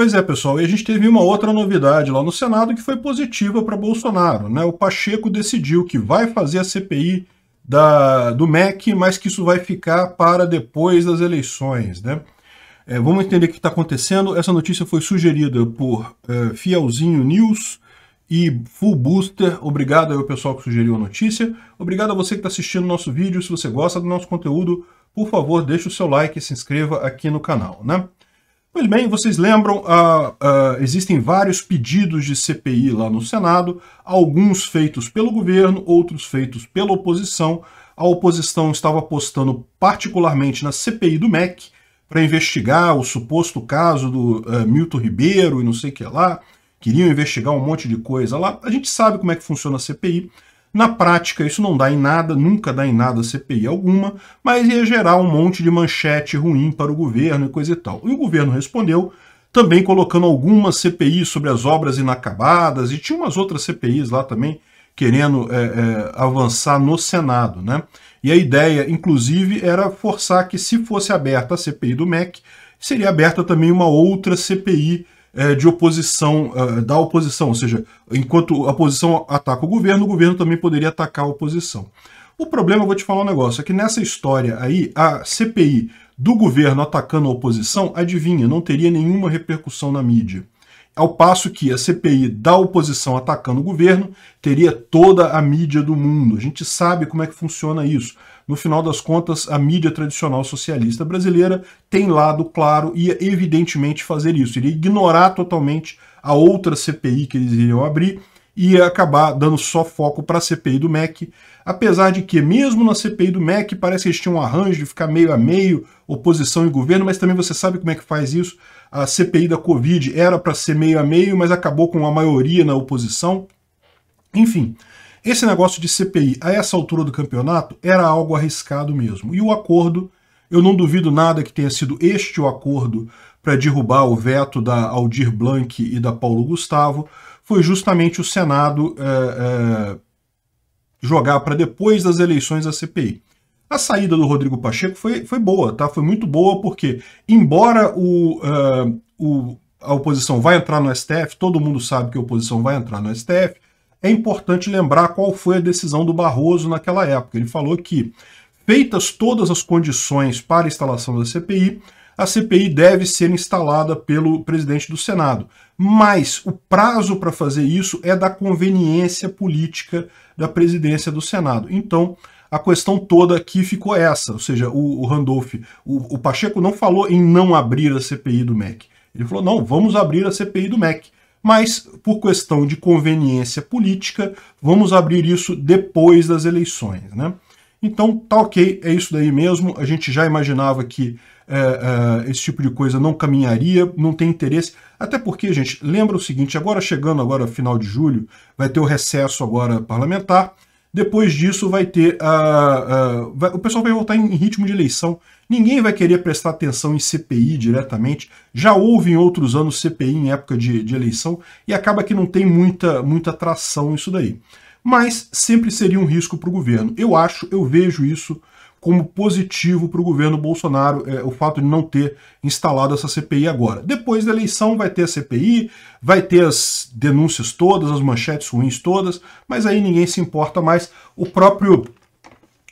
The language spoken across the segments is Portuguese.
Pois é, pessoal, e a gente teve uma outra novidade lá no Senado que foi positiva para Bolsonaro. Né? O Pacheco decidiu que vai fazer a CPI da, do MEC, mas que isso vai ficar para depois das eleições. Né? É, vamos entender o que está acontecendo. Essa notícia foi sugerida por é, Fielzinho News e Full Booster. Obrigado ao pessoal que sugeriu a notícia. Obrigado a você que está assistindo o nosso vídeo. Se você gosta do nosso conteúdo, por favor, deixe o seu like e se inscreva aqui no canal. Né? Pois bem, vocês lembram, uh, uh, existem vários pedidos de CPI lá no Senado, alguns feitos pelo governo, outros feitos pela oposição. A oposição estava apostando particularmente na CPI do MEC, para investigar o suposto caso do uh, Milton Ribeiro e não sei o que lá. Queriam investigar um monte de coisa lá. A gente sabe como é que funciona a CPI. Na prática, isso não dá em nada, nunca dá em nada CPI alguma, mas ia gerar um monte de manchete ruim para o governo e coisa e tal. E o governo respondeu, também colocando algumas CPIs sobre as obras inacabadas, e tinha umas outras CPIs lá também, querendo é, é, avançar no Senado. Né? E a ideia, inclusive, era forçar que, se fosse aberta a CPI do MEC, seria aberta também uma outra CPI é, de oposição, é, da oposição, ou seja, enquanto a oposição ataca o governo, o governo também poderia atacar a oposição. O problema, eu vou te falar um negócio, é que nessa história aí, a CPI do governo atacando a oposição, adivinha, não teria nenhuma repercussão na mídia. Ao passo que a CPI da oposição atacando o governo teria toda a mídia do mundo. A gente sabe como é que funciona isso. No final das contas, a mídia tradicional socialista brasileira tem lado claro e evidentemente fazer isso, iria ignorar totalmente a outra CPI que eles iriam abrir e ia acabar dando só foco para a CPI do MEC, apesar de que mesmo na CPI do MEC parece que eles tinham um arranjo de ficar meio a meio, oposição e governo, mas também você sabe como é que faz isso. A CPI da Covid era para ser meio a meio, mas acabou com a maioria na oposição. Enfim, esse negócio de CPI a essa altura do campeonato era algo arriscado mesmo. E o acordo, eu não duvido nada que tenha sido este o acordo para derrubar o veto da Aldir Blanc e da Paulo Gustavo, foi justamente o Senado é, é, jogar para depois das eleições a CPI. A saída do Rodrigo Pacheco foi, foi boa, tá? Foi muito boa, porque, embora o, uh, o, a oposição vai entrar no STF, todo mundo sabe que a oposição vai entrar no STF, é importante lembrar qual foi a decisão do Barroso naquela época. Ele falou que, feitas todas as condições para a instalação da CPI, a CPI deve ser instalada pelo presidente do Senado. Mas o prazo para fazer isso é da conveniência política da presidência do Senado. Então, a questão toda aqui ficou essa, ou seja, o, o Randolph, o, o Pacheco não falou em não abrir a CPI do MEC. Ele falou, não, vamos abrir a CPI do MEC mas por questão de conveniência política, vamos abrir isso depois das eleições. Né? Então, tá ok, é isso daí mesmo. A gente já imaginava que é, é, esse tipo de coisa não caminharia, não tem interesse. Até porque, gente, lembra o seguinte: agora chegando agora final de julho, vai ter o recesso agora parlamentar. Depois disso vai ter a, a vai, o pessoal vai voltar em ritmo de eleição. Ninguém vai querer prestar atenção em CPI diretamente. Já houve em outros anos CPI em época de, de eleição e acaba que não tem muita muita tração isso daí. Mas sempre seria um risco para o governo. Eu acho, eu vejo isso como positivo para o governo Bolsonaro é, o fato de não ter instalado essa CPI agora. Depois da eleição vai ter a CPI, vai ter as denúncias todas, as manchetes ruins todas, mas aí ninguém se importa mais. O próprio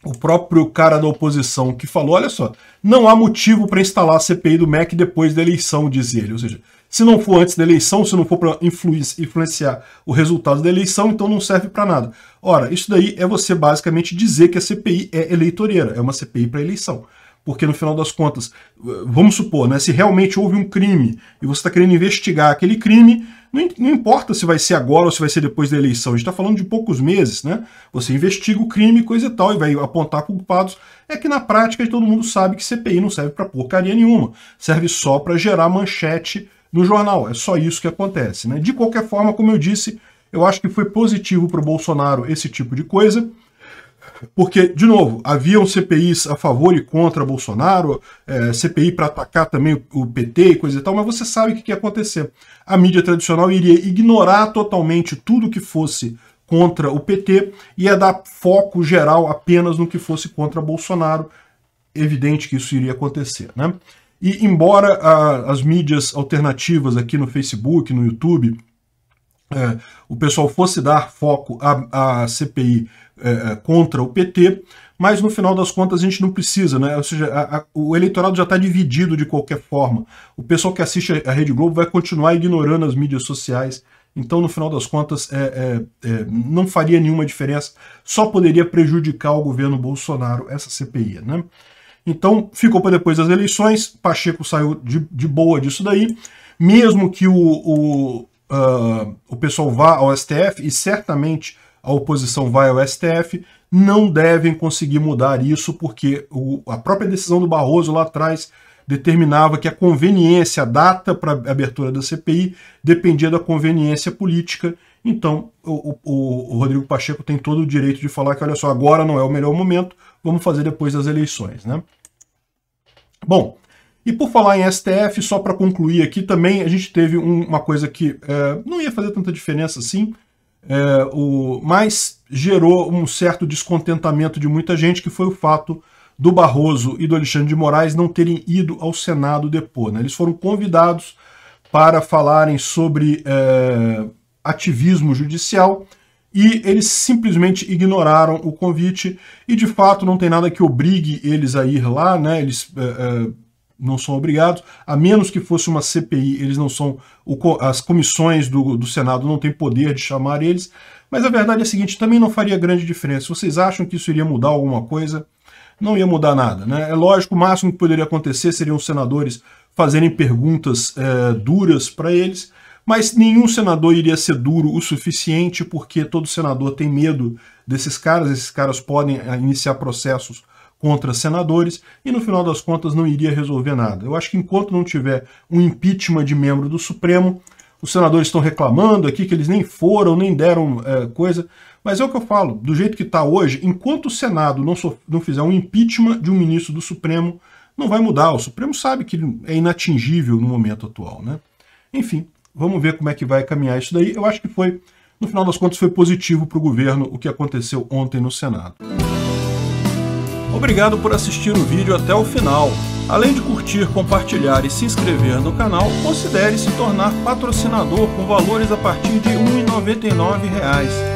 o próprio cara da oposição que falou, olha só, não há motivo para instalar a CPI do MEC depois da eleição, diz ele. Ou seja, se não for antes da eleição, se não for para influenciar o resultado da eleição, então não serve para nada. Ora, isso daí é você basicamente dizer que a CPI é eleitoreira, é uma CPI para eleição. Porque no final das contas, vamos supor, né, se realmente houve um crime e você está querendo investigar aquele crime, não, não, importa se vai ser agora ou se vai ser depois da eleição, a gente está falando de poucos meses, né? Você investiga o crime, coisa e tal, e vai apontar culpados. É que na prática todo mundo sabe que CPI não serve para porcaria nenhuma, serve só para gerar manchete no jornal. É só isso que acontece. Né? De qualquer forma, como eu disse, eu acho que foi positivo para o Bolsonaro esse tipo de coisa, porque, de novo, haviam CPIs a favor e contra Bolsonaro, é, CPI para atacar também o PT e coisa e tal, mas você sabe o que, que ia acontecer. A mídia tradicional iria ignorar totalmente tudo que fosse contra o PT e ia dar foco geral apenas no que fosse contra Bolsonaro. Evidente que isso iria acontecer, né? E embora a, as mídias alternativas aqui no Facebook, no YouTube, é, o pessoal fosse dar foco à, CPI é, é, contra o PT, mas no final das contas a gente não precisa, né? Ou seja, a, a, o eleitorado já está dividido de qualquer forma. O pessoal que assiste a Rede Globo vai continuar ignorando as mídias sociais. Então, no final das contas, é, é, é não faria nenhuma diferença, só poderia prejudicar o governo Bolsonaro essa CPI, né? Então ficou para depois das eleições, Pacheco saiu de, de boa disso daí, mesmo que o, o, uh, o pessoal vá ao STF, e certamente a oposição vai ao STF, não devem conseguir mudar isso, porque o, a própria decisão do Barroso lá atrás determinava que a conveniência, a data para a abertura da CPI, dependia da conveniência política. Então, o, o, o, Rodrigo Pacheco tem todo o direito de falar que, olha só, agora não é o melhor momento, vamos fazer depois das eleições. Né? Bom, e por falar em STF, só para concluir aqui também, a gente teve um, uma coisa que é, não ia fazer tanta diferença assim, é, o, mas gerou um certo descontentamento de muita gente, que foi o fato do Barroso e do Alexandre de Moraes não terem ido ao Senado depor. Né? Eles foram convidados para falarem sobre é, ativismo judicial e eles simplesmente ignoraram o convite e de fato não tem nada que obrigue eles a ir lá, né? Eles é, é, não são obrigados, a menos que fosse uma CPI, eles não são o, as comissões do, do Senado não têm poder de chamar eles. Mas a verdade é a seguinte, também não faria grande diferença. Vocês acham que isso iria mudar alguma coisa? Não ia mudar nada, né? É lógico, o máximo que poderia acontecer seriam os senadores fazerem perguntas é, duras para eles, mas nenhum senador iria ser duro o suficiente, porque todo senador tem medo desses caras, esses caras podem eh, iniciar processos contra senadores e no final das contas não iria resolver nada. Eu acho que enquanto não tiver um impeachment de membro do Supremo, os senadores estão reclamando aqui que eles nem foram, nem deram é, coisa, mas é o que eu falo, do jeito que está hoje, enquanto o Senado não, so, não fizer um impeachment de um ministro do Supremo, não vai mudar. O Supremo sabe que é inatingível no momento atual. Né? Enfim, Vamos ver como é que vai caminhar isso daí. Eu acho que foi, no final das contas, foi positivo para o governo o que aconteceu ontem no Senado. Obrigado por assistir o vídeo até o final. Além de curtir, compartilhar e se inscrever no canal, considere se tornar patrocinador com valores a partir de R$ 1,99